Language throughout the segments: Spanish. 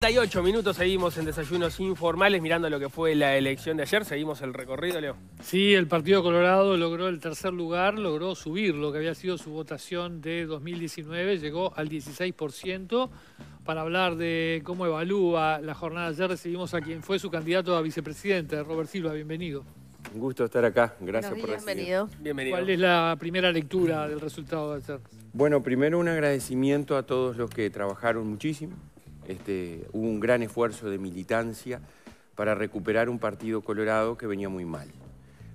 38 minutos seguimos en desayunos informales mirando lo que fue la elección de ayer. Seguimos el recorrido, Leo. Sí, el Partido Colorado logró el tercer lugar, logró subir lo que había sido su votación de 2019, llegó al 16%. Para hablar de cómo evalúa la jornada de ayer, recibimos a quien fue su candidato a vicepresidente, Robert Silva. Bienvenido. Un gusto estar acá, gracias por recibirme. bienvenido. bienvenido. ¿Cuál es la primera lectura del resultado de ayer? Bueno, primero un agradecimiento a todos los que trabajaron muchísimo, este, hubo un gran esfuerzo de militancia para recuperar un partido colorado que venía muy mal.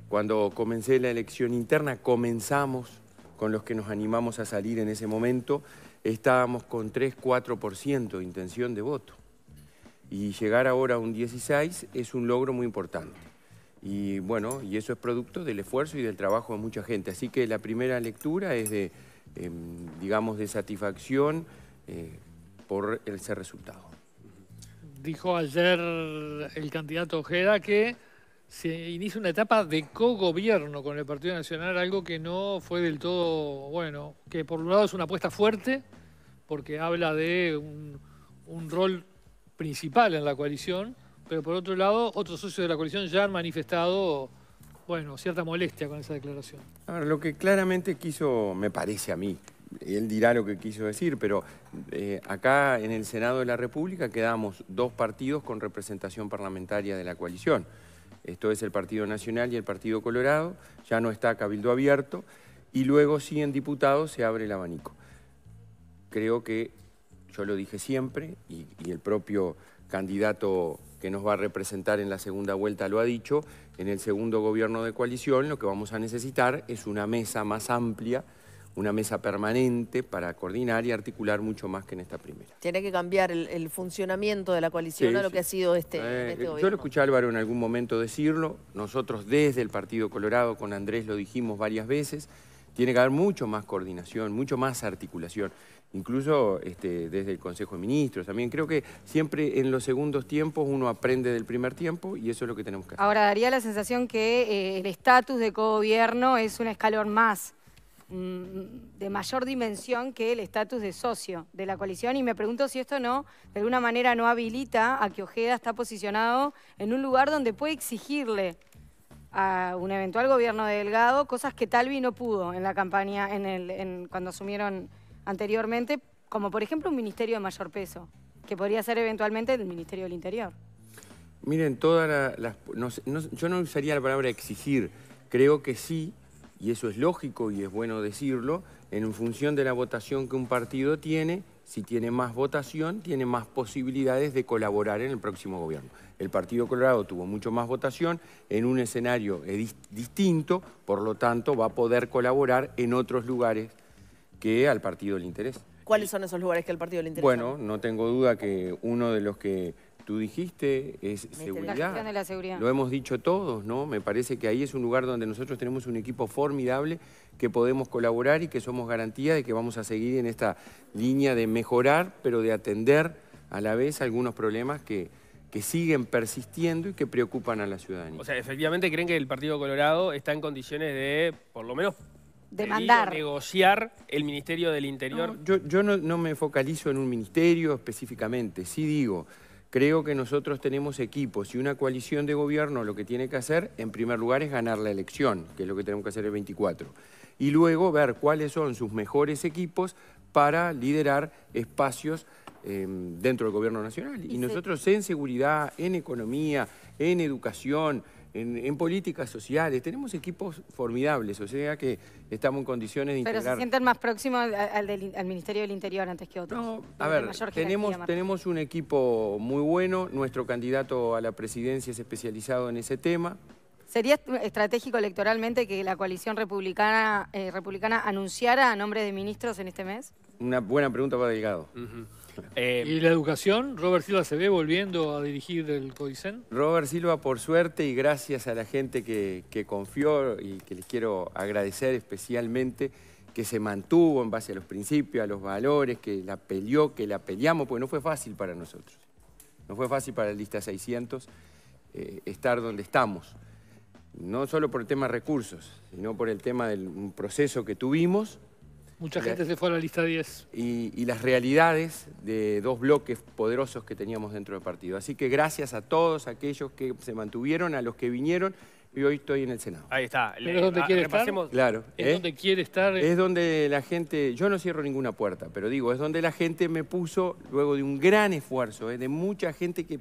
Cuando comencé la elección interna, comenzamos con los que nos animamos a salir en ese momento, estábamos con 3-4% de intención de voto. Y llegar ahora a un 16 es un logro muy importante. Y bueno, y eso es producto del esfuerzo y del trabajo de mucha gente. Así que la primera lectura es de, em, digamos, de satisfacción. Eh, por ese resultado. Dijo ayer el candidato Ojeda que se inicia una etapa de cogobierno con el Partido Nacional, algo que no fue del todo bueno, que por un lado es una apuesta fuerte, porque habla de un, rol principal en la coalición, pero por otro lado, otros socios de la coalición ya han manifestado, bueno, cierta molestia con esa declaración. A ver, lo que claramente quiso, me parece a mí, él dirá lo que quiso decir, pero eh, acá en el Senado de la República quedamos dos partidos con representación parlamentaria de la coalición. Esto es el Partido Nacional y el Partido Colorado, ya no está Cabildo Abierto, y luego sí en diputados se abre el abanico. Creo que, yo lo dije siempre, y el propio candidato que nos va a representar en la segunda vuelta lo ha dicho, en el segundo gobierno de coalición lo que vamos a necesitar es una mesa más amplia una mesa permanente para coordinar y articular mucho más que en esta primera. Tiene que cambiar el, funcionamiento de la coalición a lo que ha sido este, gobierno. Eh, este yo lo escuché a Álvaro en algún momento decirlo, nosotros desde el Partido Colorado con Andrés lo dijimos varias veces, tiene que haber mucho más coordinación, mucho más articulación, incluso este, desde el Consejo de Ministros también. Creo que siempre en los segundos tiempos uno aprende del primer tiempo y eso es lo que tenemos que hacer. Ahora daría la sensación que eh, el estatus de co-gobierno es un escalón más Mm, de mayor dimensión que el estatus de socio de la coalición y me pregunto si esto no, de alguna manera, no habilita a que Ojeda está posicionado en un lugar donde puede exigirle a un eventual gobierno de Delgado cosas que Talvi no pudo en la campaña, en el, cuando asumieron anteriormente, como por ejemplo un ministerio de mayor peso, que podría ser eventualmente el Ministerio del Interior. Miren, todas las... yo no usaría la palabra exigir, creo que sí y eso es lógico y es bueno decirlo, en función de la votación que un partido tiene, si tiene más votación, tiene más posibilidades de colaborar en el próximo gobierno. El Partido Colorado tuvo mucho más votación en un escenario distinto, por lo tanto va a poder colaborar en otros lugares que al partido le interesa. ¿Cuáles son esos lugares que al partido le interesa? Bueno, no tengo duda que uno de los que tú dijiste, es seguridad. La de la seguridad. Lo hemos dicho todos, ¿no? Me parece que ahí es un lugar donde nosotros tenemos un equipo formidable que podemos colaborar y que somos garantía de que vamos a seguir en esta línea de mejorar, pero de atender a la vez algunos problemas que, que siguen persistiendo y que preocupan a la ciudadanía. O sea, efectivamente creen que el Partido Colorado está en condiciones de, por lo menos, demandar. negociar el Ministerio del Interior. yo, no me focalizo en un ministerio específicamente, sí digo... Creo que nosotros tenemos equipos y una coalición de gobierno lo que tiene que hacer, en primer lugar, es ganar la elección, que es lo que tenemos que hacer el 24. Y luego ver cuáles son sus mejores equipos para liderar espacios em, dentro del gobierno nacional. y nosotros en seguridad, en economía, en educación, en, políticas sociales. Tenemos equipos formidables, o sea que estamos en condiciones de integrar... Pero se sienten más próximos al, Ministerio del Interior antes que otros. No, a ver, tenemos, un equipo muy bueno. Nuestro candidato a la presidencia es especializado en ese tema. ¿Sería estratégico electoralmente que la coalición republicana, eh, anunciara a nombre de ministros en este mes? Una buena pregunta para Delgado. Eh, ¿Y la educación? ¿Robert Silva se ve volviendo a dirigir el CODICEN? Robert Silva, por suerte y gracias a la gente que, confió y que les quiero agradecer especialmente, que se mantuvo en base a los principios, a los valores, que la peleó, que la peleamos, porque no fue fácil para nosotros. No fue fácil para el lista 600 eh, estar donde estamos. No solo por el tema recursos, sino por el tema del proceso que tuvimos Mucha gente se fue a la lista 10. Y, las realidades de dos bloques poderosos que teníamos dentro del partido. Así que gracias a todos aquellos que se mantuvieron, a los que vinieron, y hoy estoy en el Senado. Ahí está. ¿Pero es donde quiere ah, estar? Claro. ¿Es ¿eh? donde quiere estar? Es donde la gente... Yo no cierro ninguna puerta, pero digo, es donde la gente me puso, luego de un gran esfuerzo, ¿eh? de mucha gente que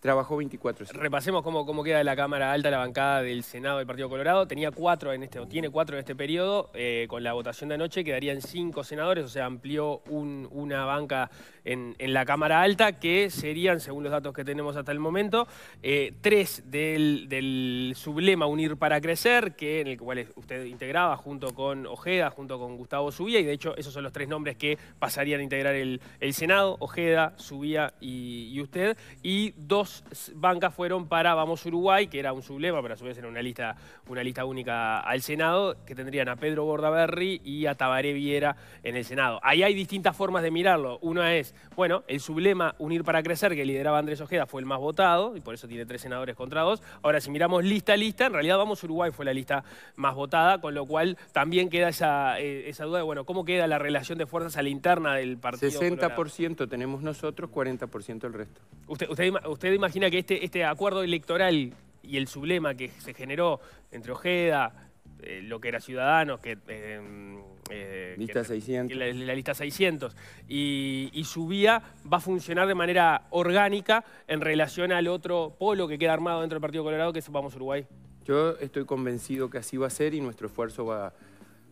Trabajó 24. Repasemos cómo, cómo queda la Cámara Alta, la bancada del Senado del Partido Colorado. Tenía cuatro en este, tiene cuatro en este periodo. Eh, con la votación de anoche quedarían cinco senadores, o sea, amplió una banca en, la Cámara Alta, que serían, según los datos que tenemos hasta el momento, eh, tres del, sublema Unir para Crecer, que en el cual usted integraba junto con Ojeda, junto con Gustavo Subía, y de hecho esos son los tres nombres que pasarían a integrar el, Senado, Ojeda, Subía y, y usted, y dos bancas fueron para Vamos Uruguay, que era un sublema, pero a su vez era una lista, una lista única al Senado, que tendrían a Pedro Bordaberry y a Tabaré Viera en el Senado. Ahí hay distintas formas de mirarlo. Una es, bueno, el sublema Unir para Crecer, que lideraba Andrés Ojeda, fue el más votado, y por eso tiene tres senadores contra dos. Ahora, si miramos lista a lista, en realidad Vamos Uruguay fue la lista más votada, con lo cual también queda esa, eh, esa duda de, bueno, ¿cómo queda la relación de fuerzas a la interna del partido? 60% tenemos nosotros, 40% el resto. ¿Usted, usted, usted imagina que este, este acuerdo electoral y el sublema que se generó entre Ojeda, eh, lo que era Ciudadanos, que... Eh, eh, lista 600. la, lista 600. Y, su vía va a funcionar de manera orgánica en relación al otro polo que queda armado dentro del Partido Colorado, que es Vamos Uruguay. Yo estoy convencido que así va a ser y nuestro esfuerzo va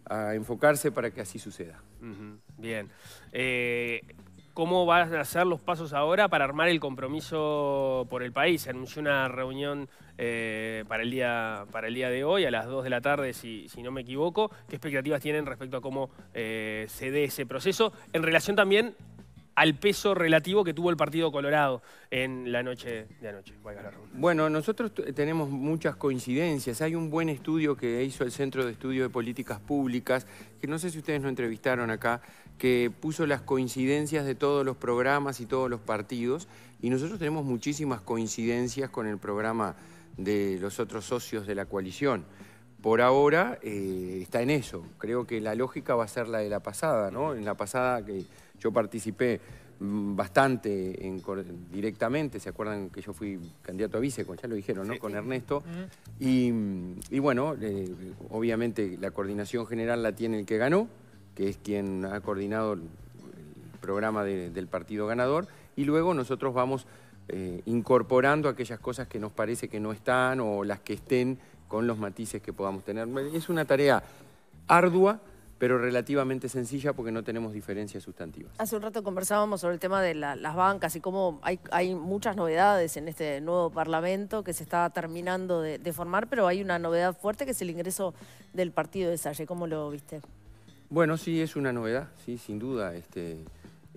a enfocarse para que así suceda. Bien cómo van a ser los pasos ahora para armar el compromiso por el país. Se anunció una reunión eh, para, el día, para el día de hoy, a las 2 de la tarde, si, no me equivoco. ¿Qué expectativas tienen respecto a cómo eh, se dé ese proceso? En relación también al peso relativo que tuvo el Partido Colorado en la noche de anoche. Bueno, nosotros tenemos muchas coincidencias. Hay un buen estudio que hizo el Centro de Estudio de Políticas Públicas, que no sé si ustedes nos entrevistaron acá, que puso las coincidencias de todos los programas y todos los partidos. Y nosotros tenemos muchísimas coincidencias con el programa de los otros socios de la coalición por ahora eh, está en eso. Creo que la lógica va a ser la de la pasada, ¿no? En la pasada que yo participé mm, bastante directamente, ¿se acuerdan que yo fui candidato a vice? Ya lo dijeron, ¿no? Con Ernesto. Mm, y, bueno, eh, obviamente la coordinación general la tiene el que ganó, que es quien ha coordinado el programa del partido ganador, y luego nosotros vamos eh, incorporando aquellas cosas que nos parece que no están o las que estén con los matices que podamos tener. Es una tarea ardua, pero relativamente sencilla porque no tenemos diferencias sustantivas. Hace un rato conversábamos sobre el tema de las bancas y cómo hay, muchas novedades en este nuevo Parlamento que se está terminando de, formar, pero hay una novedad fuerte que es el ingreso del partido de Salle. ¿Cómo lo viste? Bueno, sí, es una novedad, sí, sin duda. Este,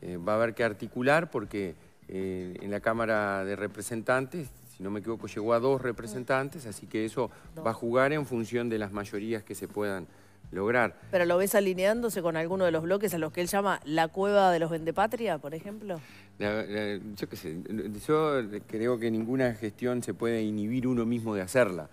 eh, va a haber que articular porque eh, en la Cámara de Representantes no me equivoco, llegó a dos representantes, así que eso va a jugar en función de las mayorías que se puedan lograr. ¿Pero lo ves alineándose con alguno de los bloques a los que él llama la cueva de los vendepatria, por ejemplo? yo creo que ninguna gestión se puede inhibir uno mismo de hacerla.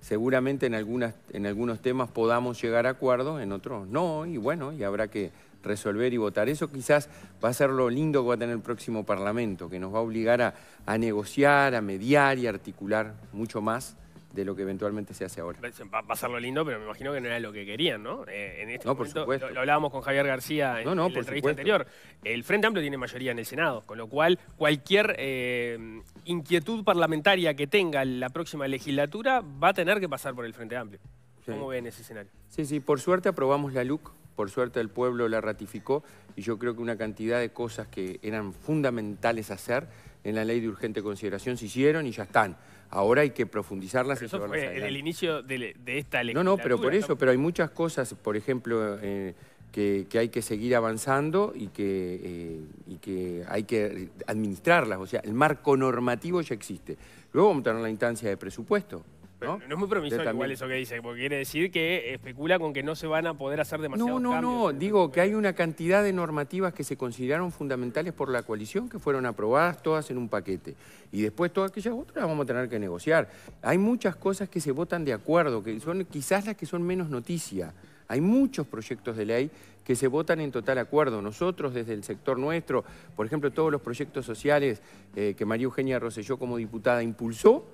Seguramente en, algunas, en algunos temas podamos llegar a acuerdos, en otros no, y bueno, y habrá que resolver y votar. Eso quizás va a ser lo lindo que va a tener el próximo Parlamento, que nos va a obligar a, negociar, a mediar y articular mucho más de lo que eventualmente se hace ahora. Va a ser lo lindo, pero me imagino que no era lo que querían, ¿no? Eh, en este no, por lo, lo, hablábamos con Javier García en, la entrevista anterior. El Frente Amplio tiene mayoría en el Senado, con lo cual cualquier eh, inquietud parlamentaria que tenga la próxima legislatura va a tener que pasar por el Frente Amplio. ¿Cómo ven ese escenario? Sí, sí, por suerte aprobamos la LUC por suerte el pueblo la ratificó y yo creo que una cantidad de cosas que eran fundamentales hacer en la ley de urgente consideración se hicieron y ya están. Ahora hay que profundizarlas. eso fue en el inicio de, esta ley. No, no, pero por eso, pero hay muchas cosas, por ejemplo, eh, que, hay que seguir avanzando y que, eh, y que hay que administrarlas. O sea, el marco normativo ya existe. Luego vamos a tener la instancia de presupuesto. ¿no? es muy promisorio igual eso que dice, porque quiere decir que especula con que no se van a poder hacer demasiados No, no, no, digo que hay una cantidad de normativas que se consideraron fundamentales por la coalición que fueron aprobadas todas en un paquete. Y después todas aquellas otras las vamos a tener que negociar. Hay muchas cosas que se votan de acuerdo, que son quizás las que son menos noticia. Hay muchos proyectos de ley que se votan en total acuerdo. Nosotros, desde el sector nuestro, por ejemplo, todos los proyectos sociales eh, que María Eugenia Rosselló como diputada impulsó,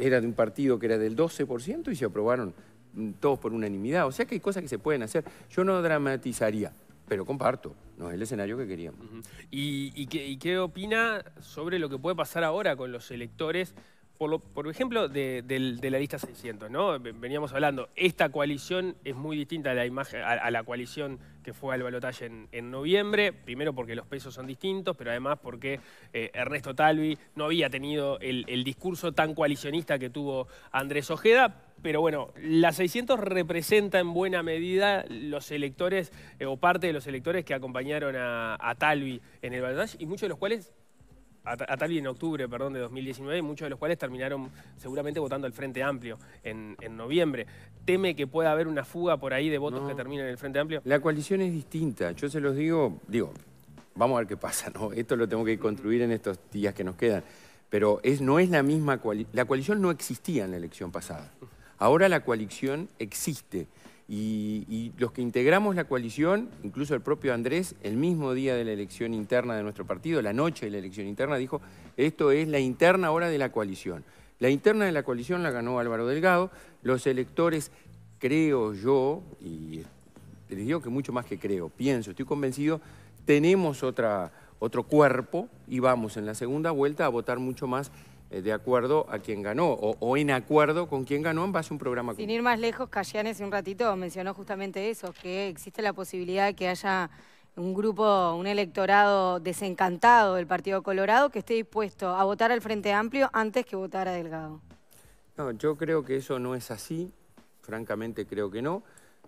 era de un partido que era del 12% y se aprobaron mm, todos por unanimidad. O sea que hay cosas que se pueden hacer. Yo no dramatizaría, pero comparto. No es el escenario que queríamos. ¿Y qué opina sobre lo que puede pasar ahora con los electores? por, ejemplo, de, la lista 600, ¿no? Veníamos hablando, esta coalición es muy distinta a la, coalición que fue al balotaje en, noviembre, primero porque los pesos son distintos, pero además porque eh, Ernesto Talvi no había tenido el, discurso tan coalicionista que tuvo Andrés Ojeda, pero bueno, la 600 representa en buena medida los electores eh, o parte de los electores que acompañaron a, a Talvi en el balotaje y muchos de los cuales a tal y en octubre perdón, de 2019, muchos de los cuales terminaron seguramente votando al Frente Amplio en, noviembre. ¿Teme que pueda haber una fuga por ahí de votos que terminen en el Frente Amplio? La coalición es distinta. Yo se los digo, digo, vamos a ver qué pasa, ¿no? Esto lo tengo que construir en estos días que nos quedan. Pero es, no es la misma coalición. La coalición no existía en la elección pasada. Ahora la coalición existe. Y, los que integramos la coalición, incluso el propio Andrés, el mismo día de la elección interna de nuestro partido, la noche de la elección interna, dijo, esto es la interna ahora de la coalición. La interna de la coalición la ganó Álvaro Delgado, los electores, creo yo, y les digo que mucho más que creo, pienso, estoy convencido, tenemos otra, otro cuerpo y vamos en la segunda vuelta a votar mucho más eh, de acuerdo a quien ganó o, en acuerdo con quien ganó en base a un programa. Sin ir más lejos, Callanes hace un ratito mencionó justamente eso, que existe la posibilidad de que haya un grupo, un electorado desencantado del Partido Colorado que esté dispuesto a votar al Frente Amplio antes que votar a Delgado. No, yo creo que eso no es así, francamente creo que no.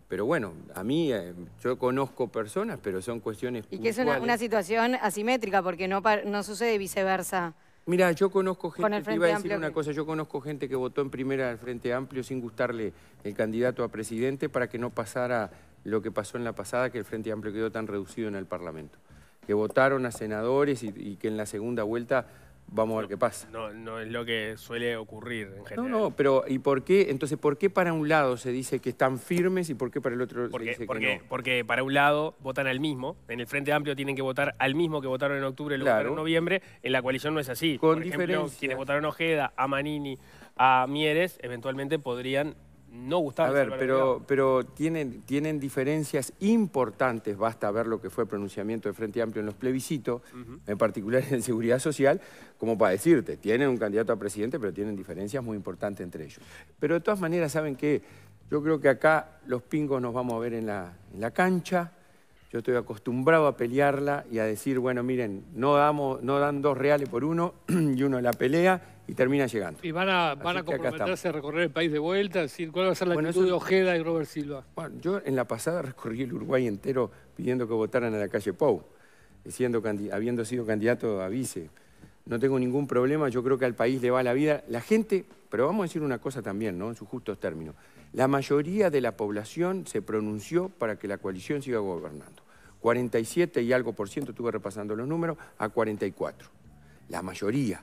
Pero bueno, a mí, eh, yo conozco personas, pero son cuestiones... Y que es una, una, situación asimétrica, porque no, no sucede viceversa Mira, yo conozco gente, una cosa, yo conozco gente que votó en primera al Frente Amplio sin gustarle el candidato a presidente para que no pasara lo que pasó en la pasada, que el Frente Amplio quedó tan reducido en el Parlamento. Que votaron a senadores y que en la segunda vuelta Vamos a ver qué pasa. No, no es lo que suele ocurrir en general. No, no, pero ¿y por qué? Entonces, ¿por qué para un lado se dice que están firmes y por qué para el otro se dice porque, que no? Porque para un lado votan al mismo. En el Frente Amplio tienen que votar al mismo que votaron en octubre, luego en noviembre. En la coalición no es así. Con por ejemplo, quienes votaron a Ojeda, a Manini, a Mieres, eventualmente podrían no gustaba. A ver, pero, pero tienen, tienen diferencias importantes, basta ver lo que fue el pronunciamiento de Frente Amplio en los plebiscitos, en particular en seguridad social, como para decirte, tienen un candidato a presidente, pero tienen diferencias muy importantes entre ellos. Pero de todas maneras, ¿saben qué? Yo creo que acá los pingos nos vamos a ver en la, en la cancha, yo estoy acostumbrado a pelearla y a decir, bueno, miren, no, damos, no dan dos reales por uno y uno la pelea y termina llegando. ¿Y van a, van a comprometerse a recorrer el país de vuelta? Decir, ¿Cuál va a ser la actitud de Ojeda y Robert Silva? Bueno, yo en la pasada recorrí el Uruguay entero pidiendo que votaran a la calle Pou, siendo habiendo sido candidato a vice. No tengo ningún problema, yo creo que al país le va la vida. La gente, pero vamos a decir una cosa también, ¿no? En sus justos términos. La mayoría de la población se pronunció para que la coalición siga gobernando. 47 y algo por ciento, estuve repasando los números, a 44. La mayoría.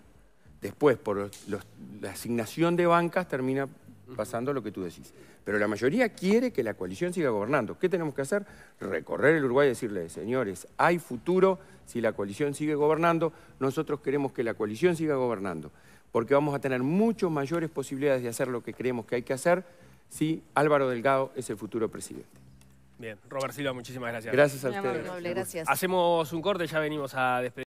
Después, por la asignación de bancas termina pasando lo que tú decís. Pero la mayoría quiere que la coalición siga gobernando. ¿Qué tenemos que hacer? Recorrer el Uruguay y decirle, señores, hay futuro si la coalición sigue gobernando. Nosotros queremos que la coalición siga gobernando, porque vamos a tener mucho mayores posibilidades de hacer lo que creemos que hay que hacer si Álvaro Delgado es el futuro presidente. Bien, Robert Silva, muchísimas gracias. Gracias a gracias. Hacemos un corte, ya venimos a despedir.